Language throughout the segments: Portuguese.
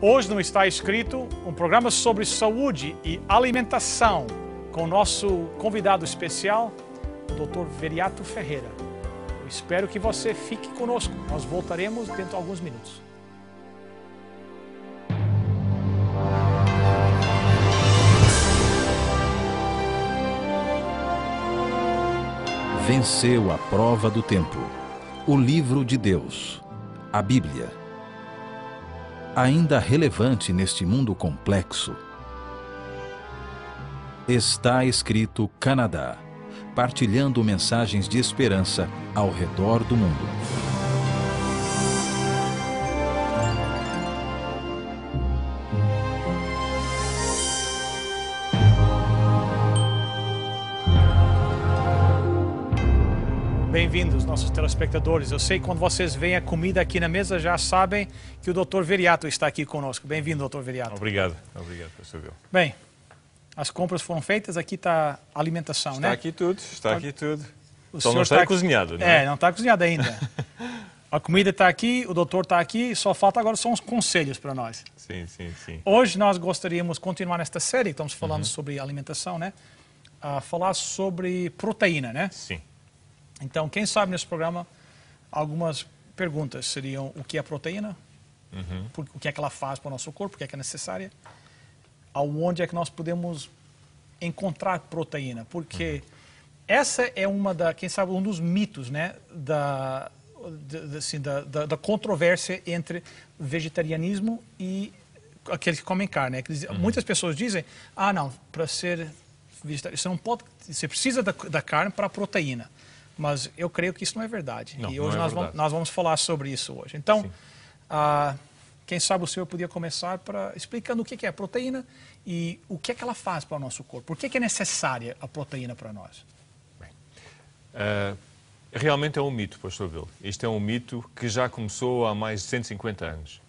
Hoje não está escrito um programa sobre saúde e alimentação com o nosso convidado especial, o Dr. Veriato Ferreira. Eu espero que você fique conosco. Nós voltaremos dentro de alguns minutos. Venceu a prova do tempo. O livro de Deus, a Bíblia ainda relevante neste mundo complexo. Está escrito Canadá, partilhando mensagens de esperança ao redor do mundo. Bem-vindos, nossos telespectadores. Eu sei que quando vocês veem a comida aqui na mesa, já sabem que o Dr. Veriato está aqui conosco. Bem-vindo, Dr. Veriato. Obrigado, obrigado, professor Bill. Bem, as compras foram feitas, aqui está a alimentação, está né? Está aqui tudo, está aqui tudo. O então só não está, está cozinhado, né? É, não está cozinhado ainda. a comida está aqui, o doutor está aqui, só falta agora são os conselhos para nós. Sim, sim, sim. Hoje nós gostaríamos de continuar nesta série, estamos falando uhum. sobre alimentação, né? A falar sobre proteína, né? Sim. Então, quem sabe nesse programa, algumas perguntas seriam o que é proteína, uhum. por, o que é que ela faz para o nosso corpo, o que é que é necessária, aonde é que nós podemos encontrar proteína, porque uhum. essa é uma da, quem sabe, um dos mitos, né, da, assim, da, da, da controvérsia entre vegetarianismo e aqueles que comem carne. Né? Uhum. Muitas pessoas dizem, ah, não, para ser vegetariano, você não pode, você precisa da, da carne para proteína. Mas eu creio que isso não é verdade. Não, e hoje é nós, verdade. Vamos, nós, Vamos, falar sobre isso hoje. Então, ah, quem sabe o senhor podia começar pra, explicando o que, que é proteína e o que, é que ela faz para o nosso corpo. Por que, que é necessária a proteína para nós? Bem, uh, realmente é um mito, pastor Bill. Isto é um mito que já começou há mais de 150 anos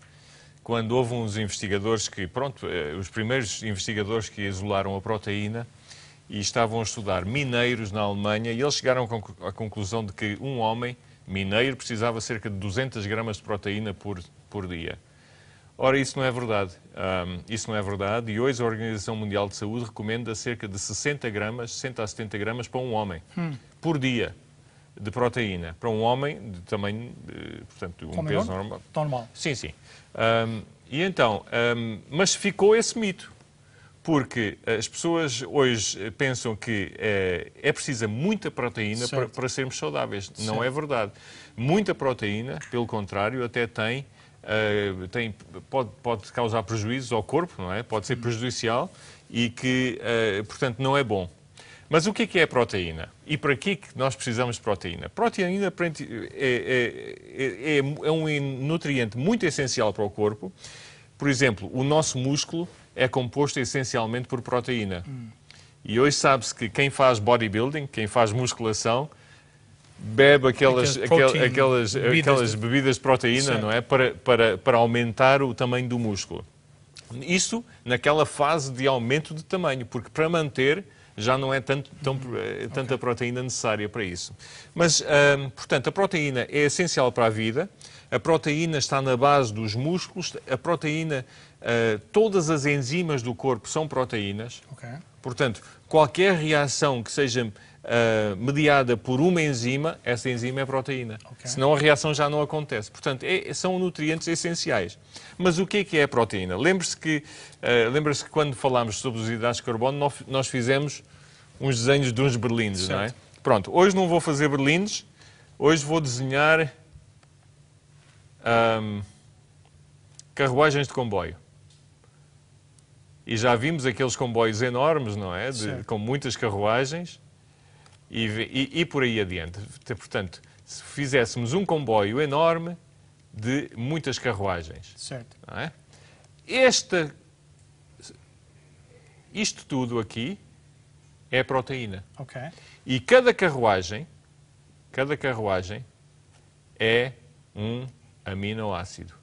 quando houve uns investigadores que, pronto, eh, os primeiros investigadores que isolaram a proteína e estavam a estudar mineiros na Alemanha e eles chegaram à conclusão de que um homem mineiro precisava cerca de 200 gramas de proteína por, por dia. Ora, isso não é verdade. Um, isso não é verdade e hoje a Organização Mundial de Saúde recomenda cerca de 60 gramas, 60 a 70 gramas para um homem, hum. por dia de proteína para um homem de tamanho, portanto, um Como peso normal. normal. Sim, sim. Um, e então, um, mas ficou esse mito porque as pessoas hoje eh, pensam que é, é precisa muita proteína para, para, sermos saudáveis. Certo. Não é verdade. Muita proteína, pelo contrário, até tem, uh, tem pode, pode causar prejuízos ao corpo, não é? Pode ser uhum. prejudicial e que, uh, portanto, não é bom. Mas o que é, que é proteína? E para é que nós precisamos de proteína? Proteína é é, é, é um nutriente muito essencial para o corpo por exemplo, o nosso músculo é composto essencialmente por proteína. Hum. E hoje sabe-se que quem faz bodybuilding, quem faz musculação, bebe aquelas, aquelas, protein, aquelas, bebidas, aquelas bebidas de proteína, não é? Para, para, para aumentar o tamanho do músculo. Isso naquela fase de aumento de tamanho, porque para manter já não é tanto, tão, uhum. eh, tanta okay. proteína necessária para isso. Mas, hum, portanto, a proteína é essencial para a vida a proteína está na base dos músculos, a proteína, uh, todas as enzimas do corpo são proteínas. Okay. Portanto, qualquer reação que seja uh, mediada por uma enzima, essa enzima é proteína. Okay. Senão a reação já não acontece. Portanto, é, são nutrientes essenciais. Mas o que é que é a proteína? Lembra-se que, uh, eh, lembra que quando falámos sobre os hidratos de carbono, nós fizemos uns desenhos de uns berlindes, certo. não é? Pronto, hoje não vou fazer berlindes, hoje vou desenhar hum, carruagens de comboio. E já vimos aqueles comboios enormes, não é? De, com muitas carruagens e, e, e por aí adiante. Portanto, se fizéssemos um comboio enorme de muitas carruagens. Certo. Não é? Esta, isto tudo aqui é proteína. Ok. E cada carruagem, cada carruagem é um aminoácido.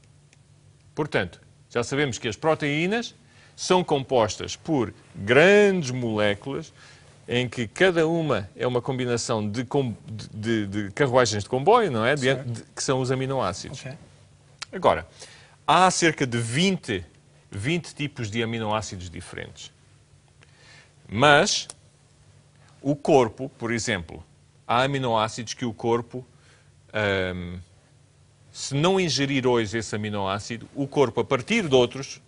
Portanto, já sabemos que as proteínas são compostas por grandes moléculas, em que cada uma é uma combinação de, com... de, de, de carruagens de comboio, não é? De, que são os aminoácidos. Okay. Agora, há cerca de 20, 20 tipos de aminoácidos diferentes. Mas o corpo, por exemplo, há aminoácidos que o corpo hum, se não ingerir hoje esse aminoácido, o corpo, a partir de outros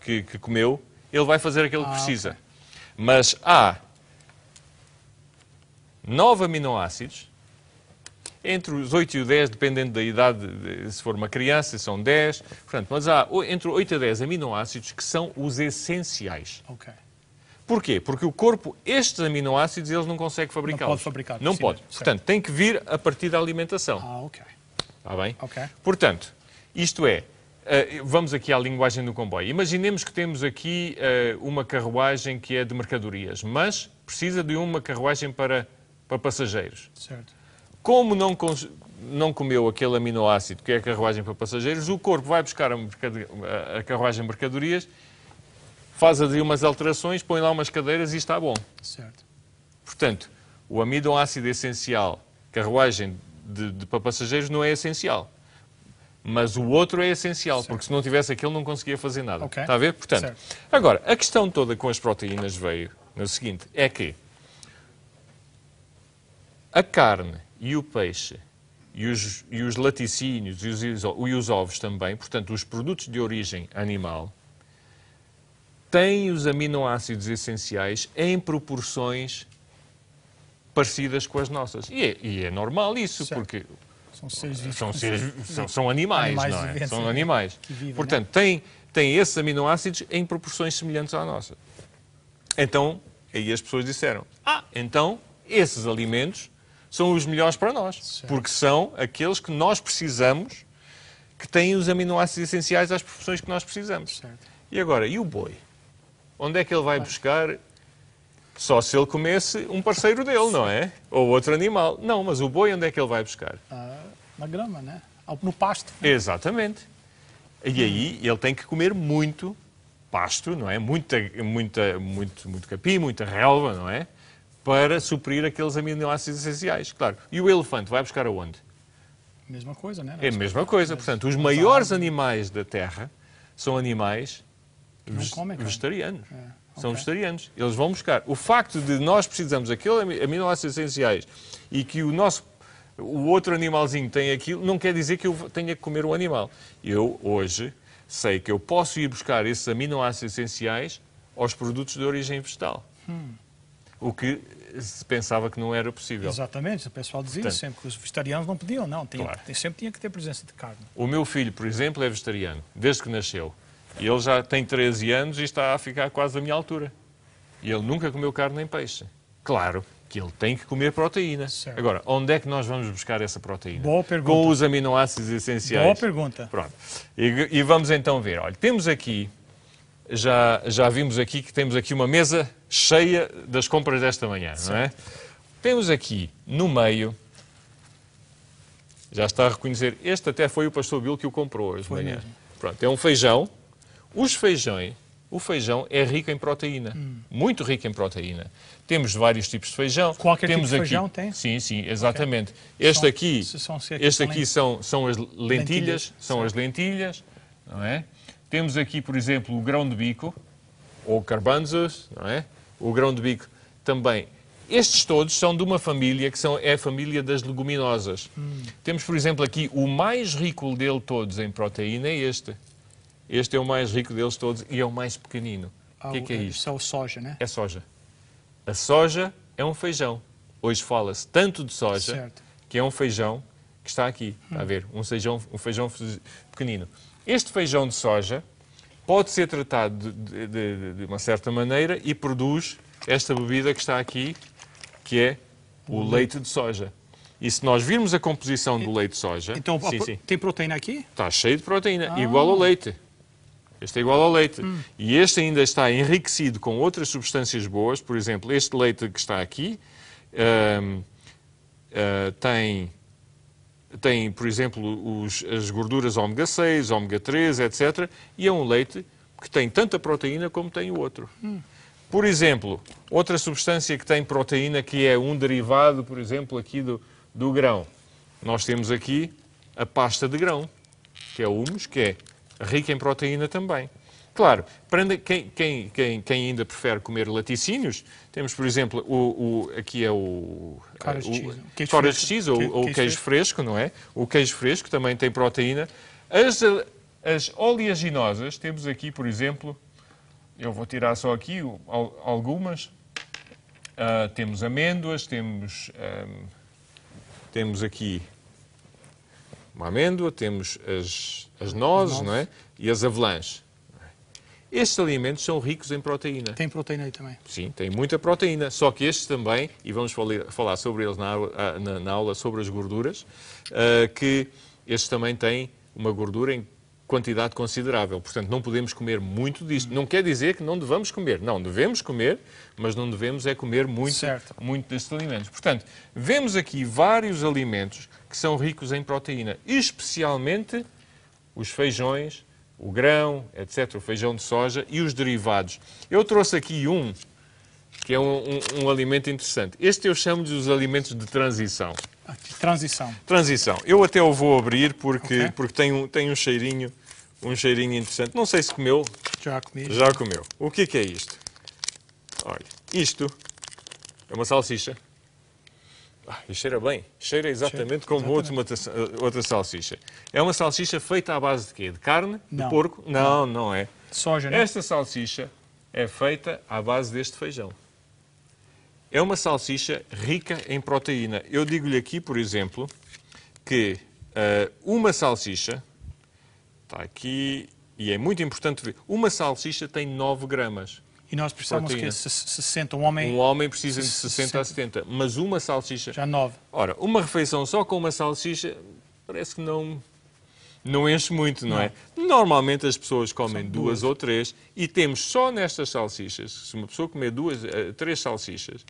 que, que comeu, ele vai fazer aquilo que ah, precisa. Okay. Mas há nove aminoácidos, entre os 8 e o 10, dependendo da idade, se for uma criança, são 10. Portanto, mas há entre 8 e 10 aminoácidos que são os essenciais. Porquê? Porque o corpo, estes aminoácidos, eles não consegue fabricá-los. Não pode fabricar. Não pode. Portanto, tem que vir a partir da alimentação. Ah, ok. Está bem? Ok. Portanto, isto é, eh, vamos aqui à linguagem do comboio. Imaginemos que temos aqui eh, uma carruagem que é de mercadorias, mas precisa de uma carruagem para, para passageiros. Certo. Como não, não comeu aquele aminoácido que é a carruagem para passageiros, o corpo vai buscar a, a carruagem mercadorias, faz ali umas alterações, põe lá umas cadeiras e está bom. Certo. Portanto, o aminoácido essencial, carruagem de, de, para passageiros não é essencial. Mas o outro é essencial, certo. porque se não tivesse aquele não conseguia fazer nada. Okay. Está a ver? Portanto, certo. agora, a questão toda com as proteínas veio no seguinte, é que a carne e o peixe e os, e os laticínios e os, e os ovos também, portanto, os produtos de origem animal, têm os aminoácidos essenciais em proporções parecidas com as nossas. E é, e é normal isso, certo. porque são seres vivos. São, seres, são, são animais, animais, não é? Viventes, são é? animais. Vivem, Portanto, é? têm tem esses aminoácidos em proporções semelhantes à nossa. Então, aí as pessoas disseram, ah, então esses alimentos são os melhores para nós, certo. porque são aqueles que nós precisamos, que têm os aminoácidos essenciais às proporções que nós precisamos. Certo. E agora, e o boi? Onde é que ele vai buscar só se ele comesse um parceiro dele, não é? Ou outro animal. Não, mas o boi onde é que ele vai buscar? Ah, na grama, né? No pasto. Né? Exatamente. E aí ele tem que comer muito pasto, não é? Muita, muita, muito, muito capim, muita relva, não é? Para suprir aqueles aminoácidos essenciais, claro. E o elefante vai buscar aonde? Mesma coisa, né? É a mesma coisa. Portanto, os maiores animais da Terra são animais não comem, né? vegetarianos. É são okay. vegetarianos. Eles vão buscar. O facto de nós precisamos daquele aminoácidos essenciais e que o nosso o outro animalzinho tem aquilo, não quer dizer que eu tenha que comer o animal. Eu, hoje, sei que eu posso ir buscar esses aminoácidos essenciais aos produtos de origem vegetal. Hum. O que se pensava que não era possível. Exatamente, o pessoal dizia Portanto, sempre que os vegetarianos não podiam, não. Tinha, claro. Sempre tinha que ter presença de carne. O meu filho, por exemplo, é vegetariano, desde que nasceu. E ele já tem 13 anos e está a ficar quase da minha altura. E ele nunca comeu carne nem peixe. Claro que ele tem que comer proteína. Certo. Agora, onde é que nós vamos buscar essa proteína? Boa pergunta. Com os aminoácidos essenciais. Boa pergunta. Pronto. E, e vamos então ver. Olha, temos aqui, já, já vimos aqui que temos aqui uma mesa cheia das compras desta manhã, certo. não é? Temos aqui no meio, já está a reconhecer, este até foi o pastor Bill que o comprou hoje de manhã. Mesmo. Pronto, é um feijão os feijões, o feijão é rico em proteína, hum. muito rico em proteína. Temos vários tipos de feijão. Qualquer tipo Temos tipo de feijão aqui, tem? Sim, sim, exatamente. Okay. Este são, aqui, são este aqui são, são as lentilhas, lentilhas são as lentilhas, não é? Temos aqui, por exemplo, o grão de bico, ou carbanzos, não é? O grão de bico também. Estes todos são de uma família que são, é a família das leguminosas. Hum. Temos, por exemplo, aqui o mais rico dele todos em proteína é este, este é o mais rico deles todos e é o mais pequenino. O ah, que, que é, é isto? Isso é o soja, né? É soja. A soja é um feijão. Hoje fala-se tanto de soja certo. que é um feijão que está aqui. Hum. Está a hum. ver? Um feijão, um feijão pequenino. Este feijão de soja pode ser tratado de, de, de uma certa maneira e produz esta bebida que está aqui, que é o hum. leite de soja. E se nós virmos a composição do leite de soja... Então, sim, sim. tem proteína aqui? Está cheio de proteína, ah. igual ao leite. Este é igual ao leite. Hum. E este ainda está enriquecido com outras substâncias boas. Por exemplo, este leite que está aqui uh, tem, tem, por exemplo, os, as gorduras ômega 6, ômega 3, etc. E é um leite que tem tanta proteína como tem o outro. Hum. Por exemplo, outra substância que tem proteína que é um derivado, por exemplo, aqui do, do grão. Nós temos aqui a pasta de grão, que é o humus, que é rica em proteína também. Claro, para quem, quem, quem, quem ainda prefere comer laticínios, temos, por exemplo, o, o aqui é o... Coras de cheese, ah, ou, queijo, queijo fresco, fresco, não é? O queijo fresco também tem proteína. As, as oleaginosas, temos aqui, por exemplo, eu vou tirar só aqui algumas. Uh, temos amêndoas, temos, um, ah, temos aqui uma amêndoa, temos as, as nozes, nozes. Não é? e as avelãs. Estes alimentos são ricos em proteína. Tem proteína aí também. Sim, tem muita proteína. Só que estes também, e vamos falar sobre eles na, ah, na, na aula sobre as gorduras, uh, que estes também têm uma gordura em quantidade considerável. Portanto, não podemos comer muito disto. Não quer dizer que não devamos comer. Não, devemos comer, mas não devemos é comer muito, certo. muito destes alimentos. Portanto, vemos aqui vários alimentos que são ricos em proteína, especialmente os feijões, o grão, etc., o feijão de soja e os derivados. Eu trouxe aqui um que é um, um, um alimento interessante. Este eu chamo de os alimentos de transição. Ah, transição. Transição. Eu até o vou abrir porque, okay. porque tem, um, tem um cheirinho um cheirinho interessante. Não sei se comeu. Já comi. Já comeu. O que, é que é isto? Olha, isto é uma salsicha. Ah, e cheira bem. Cheira exatamente cheira. como exatamente. Outra, outra salsicha. É uma salsicha feita à base de quê? De carne? Não. De porco? Não, não, não é. De soja, não? Esta salsicha é feita à base deste feijão. É uma salsicha rica em proteína. Eu digo-lhe aqui, por exemplo, que uh, uma salsicha Está aqui, e é muito importante ver, uma salsicha tem 9 gramas. E nós precisamos proteína. que 60, um homem... Um homem precisa de 60, a 70, mas uma salsicha... Já 9. Ora, uma refeição só com uma salsicha parece que não não enche muito, não, não, é? Normalmente as pessoas comem duas. duas. ou três e temos só nestas salsichas, se uma pessoa comer duas, uh, três salsichas,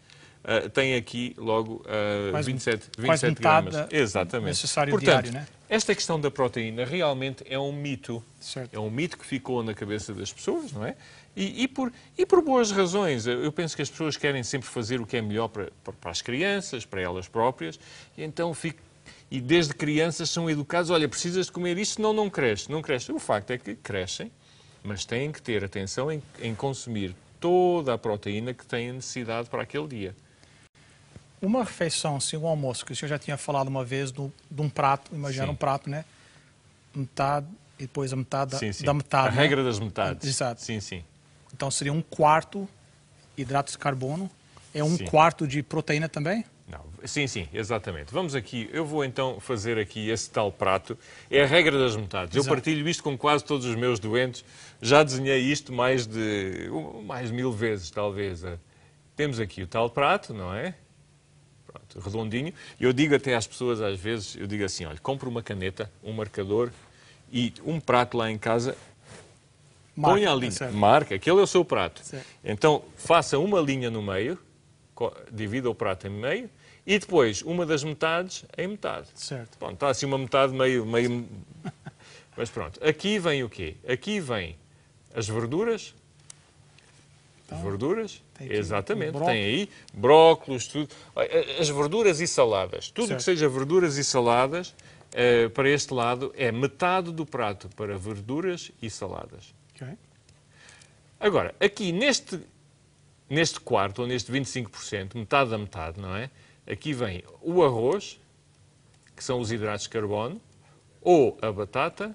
uh, tem aqui logo uh, 27, 27 gramas. Exatamente. Necessário Portanto, diário, né? Esta questão da proteína realmente é um mito. Certo. É um mito que ficou na cabeça das pessoas, não é? E, e, por, e por boas razões. Eu penso que as pessoas querem sempre fazer o que é melhor para, para as crianças, para elas próprias, e então e desde crianças são educados, olha, precisas de comer isto, senão não cresce, não cresce. O facto é que crescem, mas têm que ter atenção em, em consumir toda a proteína que têm necessidade para aquele dia uma refeição, assim, um almoço, que o senhor já tinha falado uma vez do, de um prato, imagina sim. um prato, né? Metade e depois a metade sim, sim. da metade. A né? regra das metades. Exato. Sim, sim. Então seria um quarto hidratos de carbono, é um quarto de proteína também? Não. Sim, sim, exatamente. Vamos aqui, eu vou então fazer aqui esse tal prato. É a regra das metades. Exato. Eu partilho isto com quase todos os meus doentes. Já desenhei isto mais de mais mil vezes, talvez. Temos aqui o tal prato, não é? Pronto, redondinho. Eu digo até às pessoas, às vezes, eu digo assim, olha, compre uma caneta, um marcador e um prato lá em casa, marca, ponha a linha, é marca, aquele é o seu prato. Certo. Então, faça uma linha no meio, divida o prato em meio e depois uma das metades em metade. Certo. Pronto, está assim uma metade meio... meio... Mas pronto, aqui vem o quê? Aqui vem as verduras, as então, verduras, tem exatamente, um tem aí brócolos, tudo. As verduras e saladas, tudo certo. que seja verduras e saladas, uh, para este lado é metade do prato para verduras e saladas. Okay. Agora, aqui neste, neste quarto, ou neste 25%, metade da metade, não é? Aqui vem o arroz, que são os hidratos de carbono, ou a batata,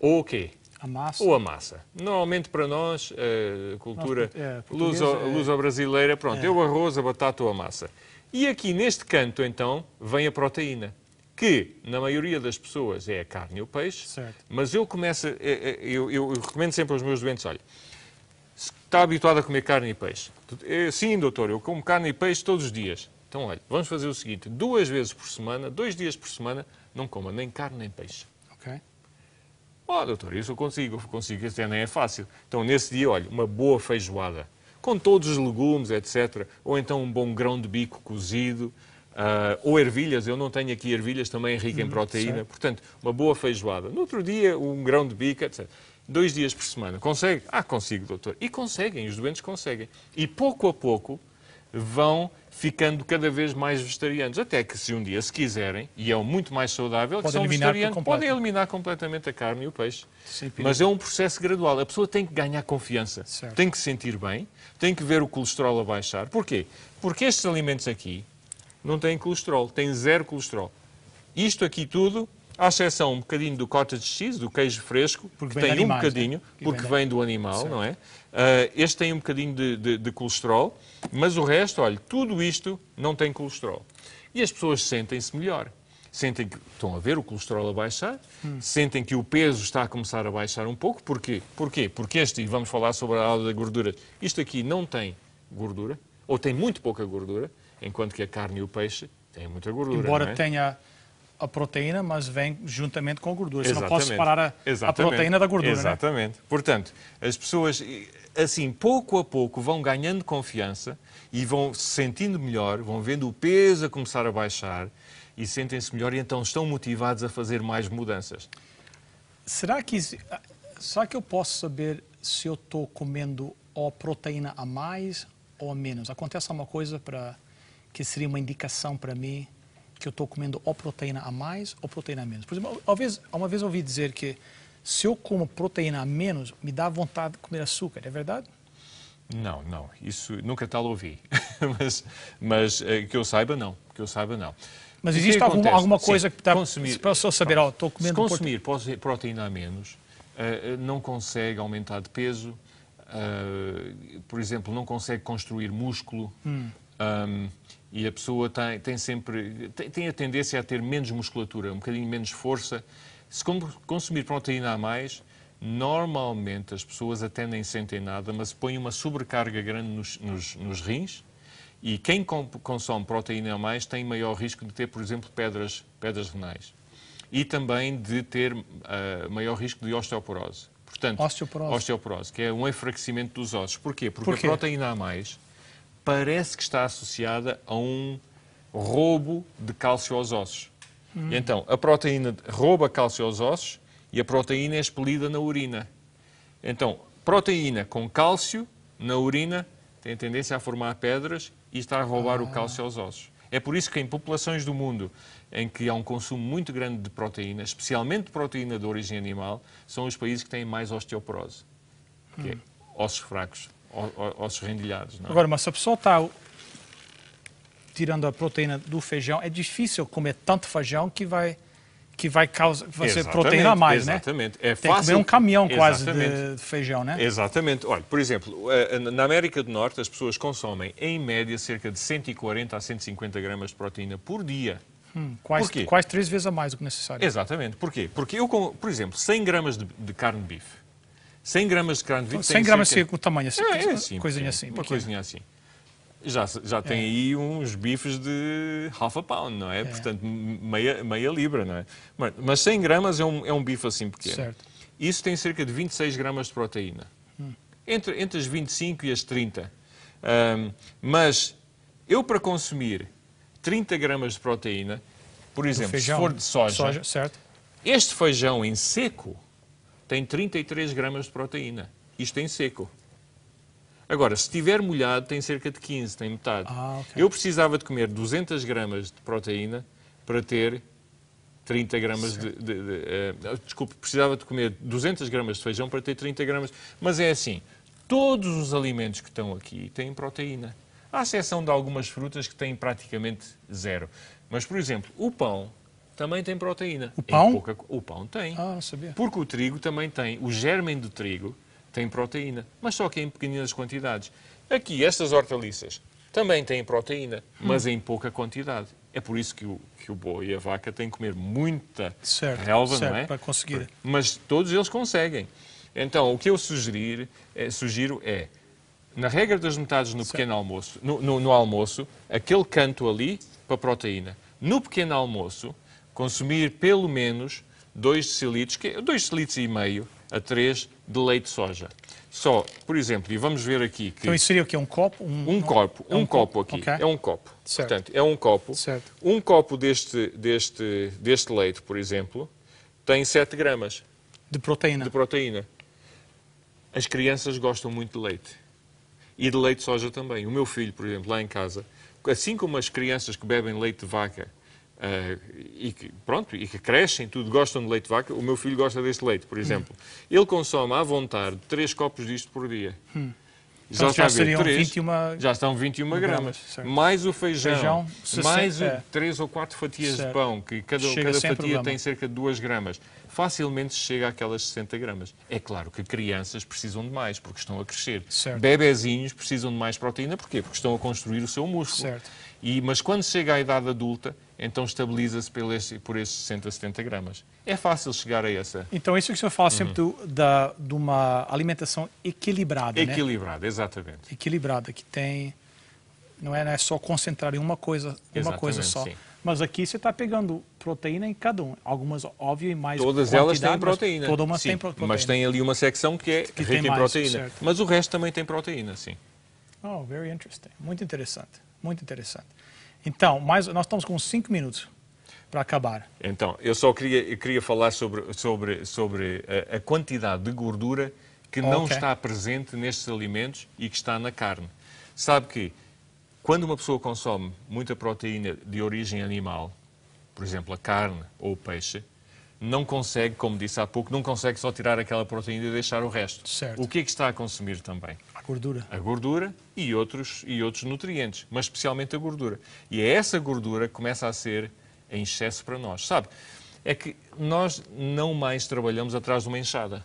ou o quê? A massa. Ou a massa. Normalmente para nós, eh, a cultura é, é, luso-brasileira, luso pronto, é. é. o arroz, a batata ou a massa. E aqui neste canto, então, vem a proteína, que na maioria das pessoas é a carne ou o peixe, certo. mas eu começo, eu, eh, eh, eu, eu recomendo sempre aos meus doentes, olha, está habituado a comer carne e peixe. Sim, doutor, eu como carne e peixe todos os dias. Então, olha, vamos fazer o seguinte, duas vezes por semana, dois dias por semana, não coma nem carne nem peixe. Ok. Ó, oh, doutor, isso eu consigo, consigo, isso nem é fácil. Então, nesse dia, olha, uma boa feijoada, com todos os legumes, etc. Ou então um bom grão de bico cozido, uh, ou ervilhas, eu não tenho aqui ervilhas, também é rica em hum, proteína. Portanto, uma boa feijoada. No outro dia, um grão de bico, etc. Dois dias por semana. Consegue? Ah, consigo, doutor. E conseguem, os doentes conseguem. E pouco a pouco, vão ficando cada vez mais vegetarianos. Até que se um dia se quiserem, e é muito mais saudável, podem que são podem eliminar completamente a carne e o peixe. Sim, Mas é um processo gradual. A pessoa tem que ganhar confiança, certo. tem que se sentir bem, tem que ver o colesterol a baixar. Porquê? Porque estes alimentos aqui não têm colesterol, têm zero colesterol. Isto aqui tudo à exceção um bocadinho do cottage cheese, do queijo fresco, porque que tem animais, um bocadinho, né? porque vem, vem do animal, certo. não é? Uh, este tem um bocadinho de, de, de, colesterol, mas o resto, olha, tudo isto não tem colesterol. E as pessoas sentem-se melhor. Sentem que estão a ver o colesterol a baixar, hum. sentem que o peso está a começar a baixar um pouco. Porquê? Porquê? Porque este, e vamos falar sobre a aula da gordura, isto aqui não tem gordura, ou tem muito pouca gordura, enquanto que a carne e o peixe têm muita gordura. Embora é? tenha a proteína, mas vem juntamente com a gordura. Você não pode separar a, a proteína da gordura. Né? Exatamente. Portanto, as pessoas, assim, pouco a pouco vão ganhando confiança e vão se sentindo melhor, vão vendo o peso a começar a baixar e sentem-se melhor e então estão motivados a fazer mais mudanças. Será que, será que eu posso saber se eu estou comendo ou proteína a mais ou a menos? Acontece alguma coisa para que seria uma indicação para mim que eu estou comendo ou proteína a mais ou proteína a menos. Por exemplo, uma vez, uma vez eu ouvi dizer que se eu como proteína a menos, me dá vontade de comer açúcar, é verdade? Não, não, isso nunca tal ouvi, mas, mas eh, que eu saiba não, que eu saiba não. Mas existe alguma, alguma, coisa Sim, que dá consumir, para o senhor saber, estou comendo... Se consumir proteína, proteína a menos, uh, não consegue aumentar de peso, uh, por exemplo, não consegue construir músculo, hum. Um, e a pessoa tem, tem sempre tem, tem, a tendência a ter menos musculatura, um bocadinho menos força. Se consumir proteína a mais, normalmente as pessoas atendem sem ter nada, mas põe uma sobrecarga grande nos, nos, nos rins. E quem consome proteína a mais tem maior risco de ter, por exemplo, pedras, pedras renais. E também de ter uh, maior risco de osteoporose. Portanto, osteoporose. osteoporose, que é um enfraquecimento dos ossos. Porquê? Porque Porquê? a proteína a mais parece que está associada a um roubo de cálcio aos ossos. Hum. então, a proteína rouba cálcio aos ossos e a proteína é expelida na urina. Então, proteína com cálcio na urina tem tendência a formar pedras e está a roubar ah. o cálcio aos ossos. É por isso que em populações do mundo em que há um consumo muito grande de proteína, especialmente de proteína de origem animal, são os países que têm mais osteoporose, que é hum. é ossos fracos ossos rendilhados. Não é? Agora, mas se a pessoa está tirando a proteína do feijão, é difícil comer tanto feijão que vai que vai causar ser proteína a mais, né? exatamente. né? É Tem fácil. que comer um caminhão quase de, de feijão, né? Exatamente. Olha, por exemplo, eh, eh, na América do Norte as pessoas consomem em média cerca de 140 a 150 gramas de proteína por dia. Hum, quase, quase três vezes a mais do que necessário. Exatamente. Porquê? Porque eu, por exemplo, 100 gramas de, de carne de bife, 100 gramas de carne de vidro 100 gramas cerca... seco, tamanho assim, é, é assim coisinha assim. Uma coisinha assim. Já, já tem é. aí uns bifes de half a pound, não é? é. Portanto, meia, meia libra, não é? Mas, mas 100 gramas é um, é um bife assim pequeno. Certo. Isso tem cerca de 26 gramas de proteína. Hum. Entre, entre as 25 e as 30. Um, mas eu, para consumir 30 gramas de proteína, por exemplo, feijão, se for de soja, soja este feijão em seco, tem 33 gramas de proteína. Isto em seco. Agora, se estiver molhado, tem cerca de 15, tem metade. Ah, okay. Eu precisava de comer 200 gramas de proteína para ter 30 gramas de, de, de, uh, Desculpe, precisava de comer 200 gramas de feijão para ter 30 gramas. Mas é assim, todos os alimentos que estão aqui têm proteína. À exceção de algumas frutas que têm praticamente zero. Mas, por exemplo, o pão também tem proteína. O pão? Pouca... O pão tem. Ah, não sabia. Porque o trigo também tem. O germen do trigo tem proteína, mas só que em pequeninas quantidades. Aqui, estas hortaliças também têm proteína, hum. mas hum. em pouca quantidade. É por isso que o, que o boi e a vaca têm que comer muita certo, relva, certo, não é? Para conseguir. Mas todos eles conseguem. Então, o que eu sugerir, é, sugiro é, na regra das metades no certo. pequeno almoço, no, no, no almoço, aquele canto ali para proteína. No pequeno almoço, consumir pelo menos 2 decilitros, 2 é decilitros e meio a 3 de leite de soja. Só, por exemplo, e vamos ver aqui que... Então isso seria o quê? Um copo? Um, um copo, é um, um copo, aqui. Okay. É um copo. Certo. Portanto, é um copo. Certo. Um copo deste, deste, deste leite, por exemplo, tem 7 gramas. De proteína. De proteína. As crianças gostam muito de leite. E de leite de soja também. O meu filho, por exemplo, lá em casa, assim como as crianças que bebem leite de vaca Uh, e que, pronto, e que crescem, tudo gostam de leite de vaca. O meu filho gosta deste leite, por exemplo. Hum. Ele consome à vontade 3 copos disto por dia. Hum. Já, então, já, seriam 3, 21... já estão 21 gramas. gramas mais o feijão, feijão mais se... É. 3 ou 4 fatias certo. de pão, que cada, cada fatia tem cerca de 2 gramas. Facilmente chega àquelas 60 gramas. É claro que crianças precisam de mais, porque estão a crescer. Certo. Bebezinhos precisam de mais proteína, porquê? Porque estão a construir o seu músculo. E, mas quando chega à idade adulta, então estabiliza-se por estes, por 60, 70 gramas. É fácil chegar a essa. Então, isso que o senhor fala uhum. sempre do, da, de uma alimentação equilibrada, né? Equilibrada, né? exatamente. Equilibrada, que tem... Não é, não é só concentrar em uma coisa, uma coisa só. Sim. Mas aqui você está pegando proteína em cada um. Algumas, óbvio, e mais Todas elas têm proteína. Todas elas têm proteína. Mas tem ali uma secção que é que rica em mais, proteína. Certo. Mas o resto também tem proteína, sim. Oh, very interesting. Muito interessante. Muito interessante. Então, mais, nós estamos com cinco minutos para acabar. Então, eu só queria, eu queria falar sobre, sobre, sobre a, a quantidade de gordura que okay. não está presente nestes alimentos e que está na carne. Sabe que quando uma pessoa consome muita proteína de origem animal, por exemplo, a carne ou o peixe, não consegue, como disse há pouco, não consegue só tirar aquela proteína e deixar o resto. Certo. O que é que está a consumir também? Gordura. A gordura e outros, e outros nutrientes, mas especialmente a gordura. E é essa gordura que começa a ser em excesso para nós. Sabe? É que nós não mais trabalhamos atrás de uma enxada.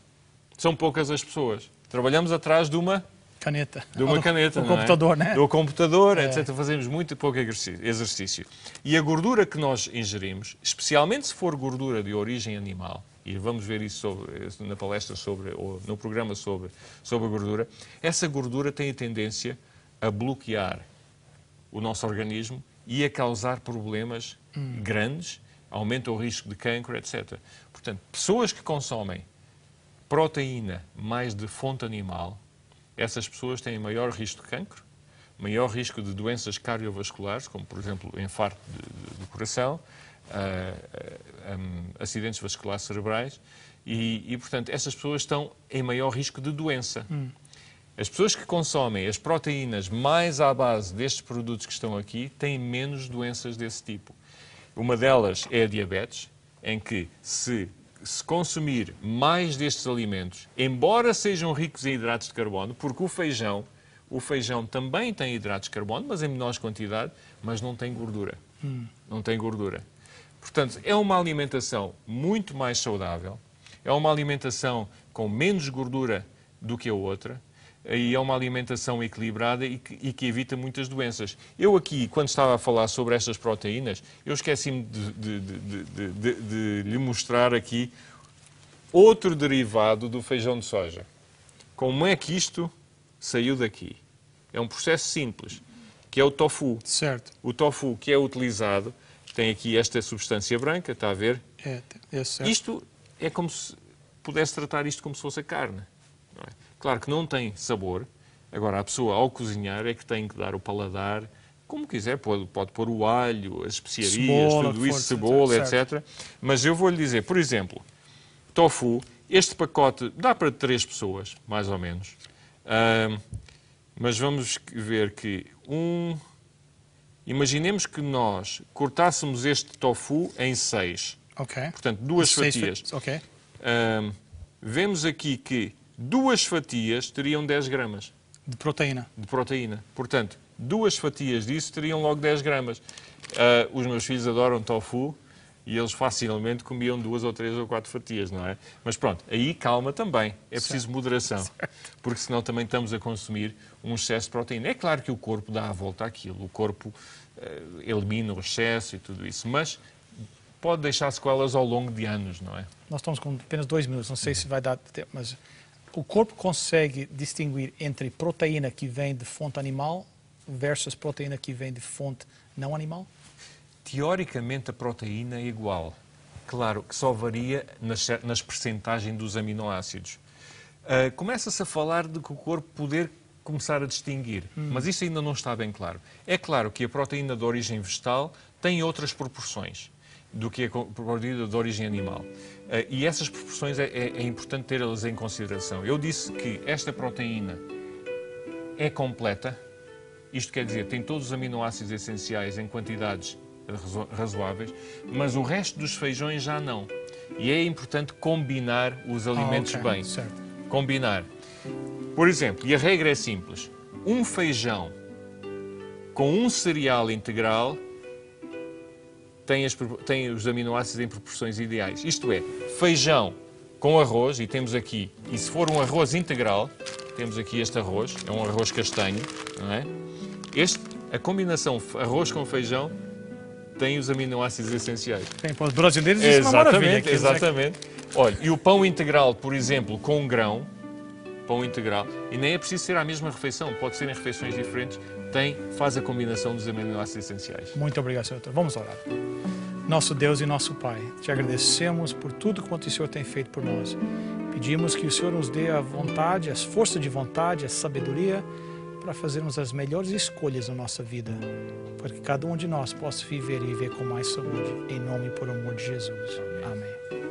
São poucas as pessoas. Trabalhamos atrás de uma caneta. De uma do, caneta, do, é? computador, é? né? Do computador, é. etc. Fazemos muito pouco exercício. E a gordura que nós ingerimos, especialmente se for gordura de origem animal, e vamos ver isso sobre, na palestra sobre, ou no programa sobre, sobre a gordura, essa gordura tem a tendência a bloquear o nosso organismo e a causar problemas hum. grandes, aumenta o risco de câncer, etc. Portanto, pessoas que consomem proteína mais de fonte animal, essas pessoas têm maior risco de câncer maior risco de doenças cardiovasculares, como por exemplo o infarto do coração, uh, um, acidentes vasculares cerebrais e, e, portanto, essas pessoas estão em maior risco de doença. Hum. As pessoas que consomem as proteínas mais à base destes produtos que estão aqui têm menos doenças desse tipo. Uma delas é a diabetes, em que se, se consumir mais destes alimentos, embora sejam ricos em hidratos de carbono, porque o feijão, o feijão também tem hidratos de carbono, mas em menor quantidade, mas não tem gordura. Hum. Não tem gordura. Portanto, é uma alimentação muito mais saudável, é uma alimentação com menos gordura do que a outra, e é uma alimentação equilibrada e que, e que, evita muitas doenças. Eu aqui, quando estava a falar sobre estas proteínas, eu esqueci-me de, de, de, de, lhe mostrar aqui outro derivado do feijão de soja. Como é que isto saiu daqui? É um processo simples, que é o tofu. Certo. O tofu que é utilizado tem aqui esta substância branca, está a ver? É, é certo. Isto é como se pudesse tratar isto como se fosse a carne. É? Claro que não tem sabor. Agora, a pessoa, ao cozinhar, é que tem que dar o paladar, como quiser, pode, pode pôr o alho, as especiarias, tudo isso, força, cebola, etc. etc. Mas eu vou-lhe dizer, por exemplo, tofu, este pacote dá para três pessoas, mais ou menos. Uh, mas vamos ver que um, Imaginemos que nós cortássemos este tofu em seis. Ok. Portanto, duas seis fatias. Fa ok. Um, vemos aqui que duas fatias teriam 10 gramas. De proteína. De proteína. Portanto, duas fatias disso teriam logo 10 gramas. Uh, os meus filhos adoram tofu e eles facilmente comiam duas ou três ou quatro fatias, não é? Mas pronto, aí calma também, é preciso moderação, porque senão também estamos a consumir um excesso de proteína. É claro que o corpo dá a volta àquilo, o corpo uh, elimina o excesso e tudo isso, mas pode deixar sequelas ao longo de anos, não é? Nós estamos com apenas dois minutos, não sei se vai dar tempo, mas o corpo consegue distinguir entre proteína que vem de fonte animal versus proteína que vem de fonte não animal? teoricamente a proteína é igual. Claro que só varia nas, nas percentagens dos aminoácidos. Uh, Começa-se a falar de que o corpo poder começar a distinguir, hum. mas isso ainda não está bem claro. É claro que a proteína de origem vegetal tem outras proporções do que a proteína de origem animal. Uh, e essas proporções é, é, é importante tê-las em consideração. Eu disse que esta proteína é completa, isto quer dizer, tem todos os aminoácidos essenciais em quantidades razoáveis, mas o resto dos feijões já não. E é importante combinar os alimentos ah, okay. bem. Certo. Combinar. Por exemplo, e a regra é simples: um feijão com um cereal integral tem, as, tem os aminoácidos em proporções ideais. Isto é, feijão com arroz, e temos aqui, e se for um arroz integral, temos aqui este arroz, é um arroz castanho, não é? Este, a combinação arroz com feijão tem os aminoácidos essenciais. Tem para os brasileiros isso é exatamente, é Exatamente, Olha, e o pão integral, por exemplo, com grão, pão integral, e nem é preciso ser a mesma refeição, pode ser em refeições diferentes, tem, faz a combinação dos aminoácidos essenciais. Muito obrigado, senhor Doutor. Vamos orar. Nosso Deus e nosso Pai, te agradecemos por tudo quanto o Senhor tem feito por nós. Pedimos que o Senhor nos dê a vontade, as forças de vontade, a sabedoria, para fazermos as melhores escolhas na nossa vida, para que cada um de nós possa viver e viver com mais saúde, em nome e por amor de Jesus. Amém. Amém.